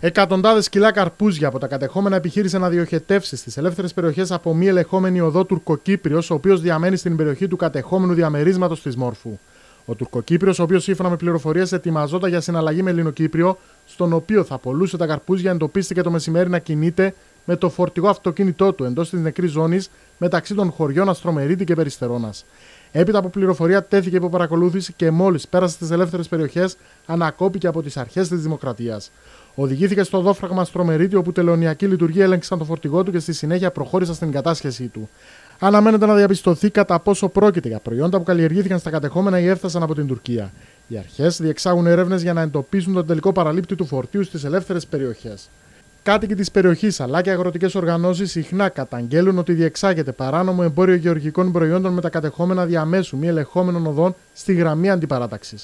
Εκατοντάδε κιλά καρπούζια από τα κατεχόμενα επιχείρησε να διοχετεύσεις στι ελεύθερες περιοχές από μη ελεγχόμενη οδό Τουρκοκύπριος, ο οποίος διαμένει στην περιοχή του κατεχόμενου διαμερίσματος της Μόρφου. Ο Τουρκοκύπριος, ο οποίος σύμφωνα με πληροφορίες ετοιμαζόταν για συναλλαγή με Ελληνοκύπριο, στον οποίο θα πολλούσε τα καρπούζια, εντοπίστηκε το μεσημέρι να κινείται με το φορτηγό αυτοκίνητό του εντός της νεκρής ζώνης μεταξύ των χωριών Αστρομερίτη και Περιστερώνας. Έπειτα από πληροφορία τέθηκε υπό παρακολούθηση και μόλις πέρασε στις ελεύθερες περιοχές, ανακόπηκε από τις αρχές της Δημοκρατίας. Οδηγήθηκε στο δόφραγμα Στρομερίτη, όπου τελωνιακοί λειτουργοί έλεγξαν το φορτηγό του και στη συνέχεια προχώρησαν στην κατάσχεσή του. Αναμένεται να διαπιστωθεί κατά πόσο πρόκειται για προϊόντα που καλλιεργήθηκαν στα κατεχόμενα ή έφτασαν από την Τουρκία. Οι αρχές διεξάγουν έρευνες για να εντοπίσουν τον τελικό παραλήπτη του φορτίου στις ελεύθερες περιοχές. Κάτοικοι της περιοχής αλλά και αγροτικές οργανώσεις συχνά καταγγέλουν ότι διεξάγεται παράνομο εμπόριο γεωργικών προϊόντων με τα κατεχόμενα διαμέσου μη ελεγχόμενων οδών στη γραμμή αντιπαράταξης.